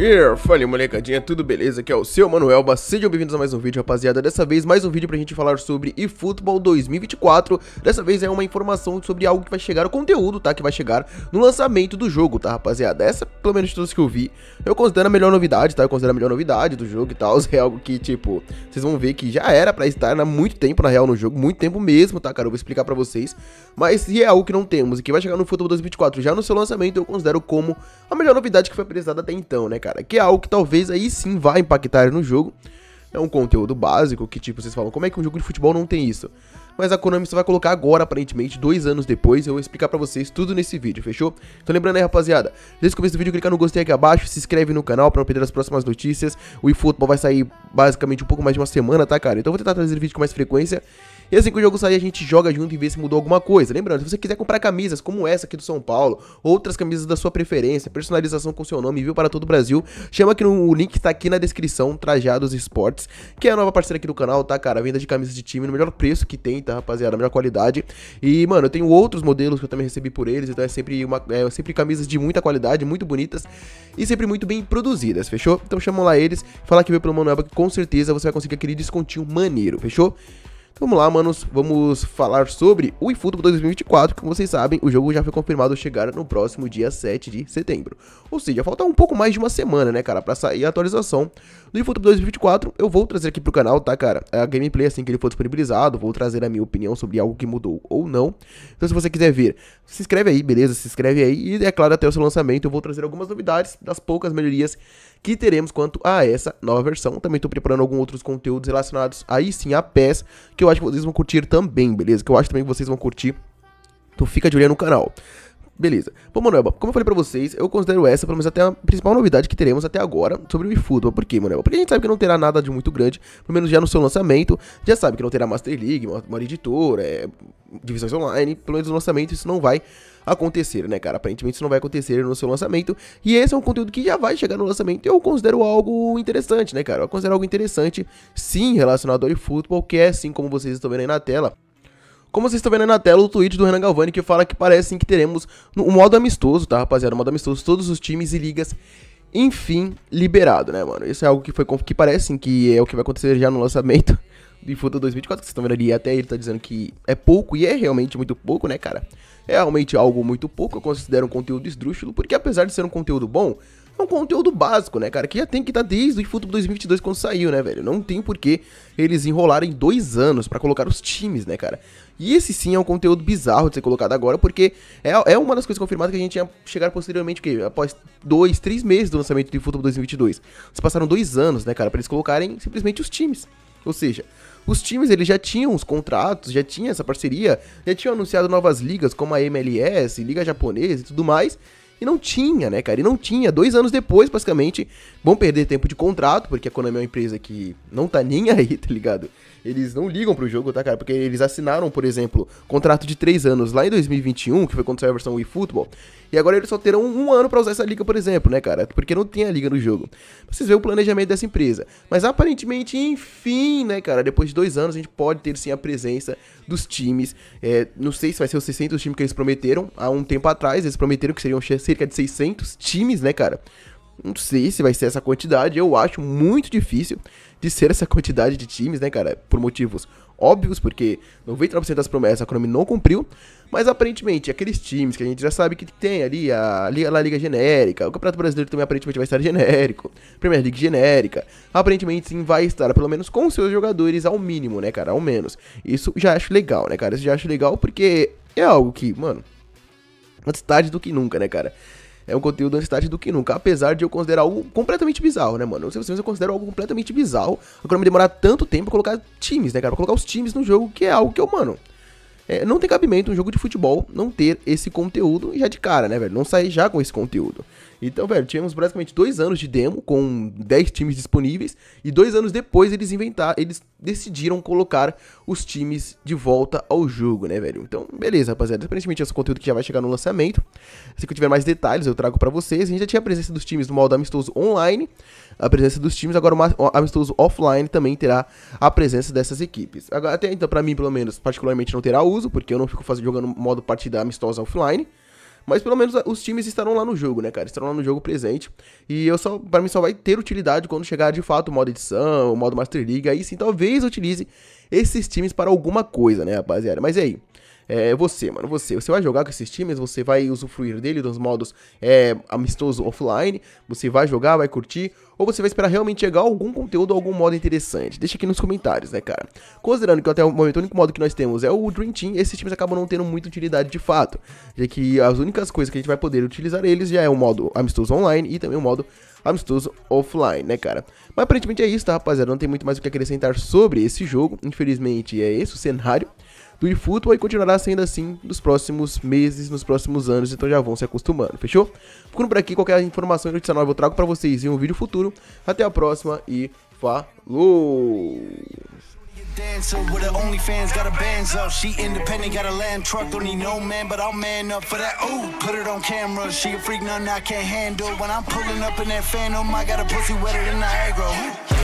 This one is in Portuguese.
Yeah, fala molecadinha, tudo beleza? Aqui é o seu Manuel Ba, sejam bem-vindos a mais um vídeo, rapaziada. Dessa vez, mais um vídeo pra gente falar sobre eFootball 2024. Dessa vez é uma informação sobre algo que vai chegar, o conteúdo, tá? Que vai chegar no lançamento do jogo, tá, rapaziada? Essa, pelo menos de todas que eu vi, eu considero a melhor novidade, tá? Eu considero a melhor novidade do jogo e tal. É algo que, tipo, vocês vão ver que já era pra estar há muito tempo, na real, no jogo, muito tempo mesmo, tá, cara? Eu vou explicar pra vocês. Mas se é algo que não temos e que vai chegar no futebol 2024 já no seu lançamento, eu considero como a melhor novidade que foi apresentada até então, né, cara? cara, que é algo que talvez aí sim vá impactar no jogo. É um conteúdo básico que, tipo, vocês falam, como é que um jogo de futebol não tem isso? Mas a Konami só vai colocar agora, aparentemente, dois anos depois. Eu vou explicar pra vocês tudo nesse vídeo, fechou? Então lembrando aí, rapaziada, desde o começo do vídeo, clica no gostei aqui abaixo, se inscreve no canal pra não perder as próximas notícias. O eFootball vai sair basicamente um pouco mais de uma semana, tá, cara? Então eu vou tentar trazer vídeo com mais frequência. E assim que o jogo sair, a gente joga junto e vê se mudou alguma coisa. Lembrando, se você quiser comprar camisas como essa aqui do São Paulo, outras camisas da sua preferência, personalização com seu nome, viu para todo o Brasil, chama aqui no o link que tá aqui na descrição, Trajados Esportes, que é a nova parceira aqui do canal, tá, cara? Venda de camisas de time no melhor preço que tem, tá, rapaziada? melhor qualidade. E, mano, eu tenho outros modelos que eu também recebi por eles, então é sempre, uma, é, sempre camisas de muita qualidade, muito bonitas e sempre muito bem produzidas, fechou? Então chamam lá eles, fala que veio pelo Manoel, que com certeza você vai conseguir aquele descontinho maneiro, fechou? Então vamos lá, manos, vamos falar sobre o eFootball 2024, que como vocês sabem, o jogo já foi confirmado chegar no próximo dia 7 de setembro. Ou seja, falta um pouco mais de uma semana, né, cara, pra sair a atualização do eFootball 2024. Eu vou trazer aqui pro canal, tá, cara, a gameplay assim que ele for disponibilizado, vou trazer a minha opinião sobre algo que mudou ou não. Então se você quiser ver, se inscreve aí, beleza? Se inscreve aí e, é claro, até o seu lançamento eu vou trazer algumas novidades das poucas melhorias que teremos quanto a essa nova versão. Também estou preparando alguns outros conteúdos relacionados aí sim a PES, que eu acho que vocês vão curtir também, beleza? Que eu acho também que vocês vão curtir. Então fica de olho no canal. Beleza. Bom, Manoelba. como eu falei pra vocês, eu considero essa, pelo menos, até a principal novidade que teremos até agora sobre o eFootball. Por quê, Manoelba? Porque a gente sabe que não terá nada de muito grande, pelo menos já no seu lançamento. Já sabe que não terá Master League, maior editor, editora, é, divisões online. Pelo menos no lançamento isso não vai acontecer, né, cara? Aparentemente isso não vai acontecer no seu lançamento. E esse é um conteúdo que já vai chegar no lançamento eu considero algo interessante, né, cara? Eu considero algo interessante, sim, relacionado ao futebol, que é, assim como vocês estão vendo aí na tela, como vocês estão vendo aí na tela, o tweet do Renan Galvani que fala que parece sim, que teremos um modo amistoso, tá, rapaziada? Um modo amistoso, todos os times e ligas, enfim, liberado, né, mano? Isso é algo que, foi, que parece sim, que é o que vai acontecer já no lançamento do Futa 2024, que vocês estão vendo ali. Até ele tá dizendo que é pouco, e é realmente muito pouco, né, cara? é realmente algo muito pouco, eu considero um conteúdo esdrúxulo, porque apesar de ser um conteúdo bom, é um conteúdo básico, né, cara? Que já tem que estar tá desde o futebol 2022 quando saiu, né, velho? Não tem porquê eles enrolarem dois anos para colocar os times, né, cara? E esse sim é um conteúdo bizarro de ser colocado agora, porque é, é uma das coisas confirmadas que a gente ia chegar posteriormente, o que após dois, três meses do lançamento do futebol 2022. Eles passaram dois anos, né, cara, pra eles colocarem simplesmente os times. Ou seja, os times eles já tinham os contratos, já tinha essa parceria, já tinham anunciado novas ligas como a MLS, Liga Japonesa e tudo mais. E não tinha, né, cara? E não tinha. Dois anos depois, basicamente, vão perder tempo de contrato, porque a Konami é uma empresa que não tá nem aí, tá ligado? eles não ligam pro jogo, tá, cara? Porque eles assinaram, por exemplo, contrato de 3 anos lá em 2021, que foi quando saiu a versão Wii Football, e agora eles só terão um ano para usar essa liga, por exemplo, né, cara? Porque não tem a liga no jogo. vocês verem o planejamento dessa empresa. Mas aparentemente, enfim, né, cara? Depois de dois anos, a gente pode ter sim a presença dos times. É, não sei se vai ser os 600 times que eles prometeram há um tempo atrás. Eles prometeram que seriam cerca de 600 times, né, cara? Não sei se vai ser essa quantidade, eu acho muito difícil de ser essa quantidade de times, né, cara? Por motivos óbvios, porque 99% das promessas a Konami não cumpriu, mas aparentemente aqueles times que a gente já sabe que tem ali, a, Liga, a Liga Genérica, o Campeonato Brasileiro também aparentemente vai estar genérico, Premier League genérica, aparentemente sim vai estar, pelo menos com seus jogadores ao mínimo, né, cara? Ao menos. Isso já acho legal, né, cara? Isso já acho legal porque é algo que, mano, antes tarde do que nunca, né, cara? é um conteúdo ansiedade do que nunca. Apesar de eu considerar algo completamente bizarro, né, mano? Não sei vocês, eu considero algo completamente bizarro. Agora me demorar tanto tempo pra colocar times, né, cara? Pra colocar os times no jogo, que é algo que eu, mano. É, não tem cabimento um jogo de futebol não ter esse conteúdo já de cara, né, velho? Não sair já com esse conteúdo. Então, velho, tivemos basicamente dois anos de demo com 10 times disponíveis e dois anos depois eles inventaram, eles decidiram colocar os times de volta ao jogo, né, velho? Então, beleza, rapaziada. Aparentemente esse é o conteúdo que já vai chegar no lançamento. Se eu tiver mais detalhes, eu trago para vocês. A gente já tinha a presença dos times no modo amistoso online, a presença dos times, agora o amistoso offline também terá a presença dessas equipes. Agora, até então, para mim, pelo menos, particularmente não terá uso, porque eu não fico fazendo jogando modo partida amistosa offline. Mas pelo menos os times estarão lá no jogo, né, cara? Estarão lá no jogo presente. E eu só, para mim, só vai ter utilidade quando chegar de fato o modo edição, o modo Master League. Aí sim, talvez utilize esses times para alguma coisa, né, rapaziada? Mas e aí? É, é você, mano, você. Você vai jogar com esses times, você vai usufruir dele, dos modos é, amistoso offline, você vai jogar, vai curtir, ou você vai esperar realmente chegar algum conteúdo, algum modo interessante? Deixa aqui nos comentários, né, cara? Considerando que até o momento o único modo que nós temos é o Dream Team, esses times acabam não tendo muita utilidade de fato, já que as únicas coisas que a gente vai poder utilizar eles já é o modo amistoso online e também o modo amistoso offline, né, cara? Mas aparentemente é isso, tá, rapaziada? Não tem muito mais o que acrescentar sobre esse jogo. Infelizmente é esse o cenário do eFootball e continuará sendo assim nos próximos meses, nos próximos anos, então já vão se acostumando, fechou? Ficando por aqui, qualquer informação e notícia nova eu trago para vocês em um vídeo futuro. Até a próxima e falou! dancer with her got a bands up. She independent, got a truck, don't need no man, but I'll man up for that. Ooh, put it on camera. She a freak, nothing I can't handle. When I'm pulling up in that phantom, I got a pussy wetter than Niagara.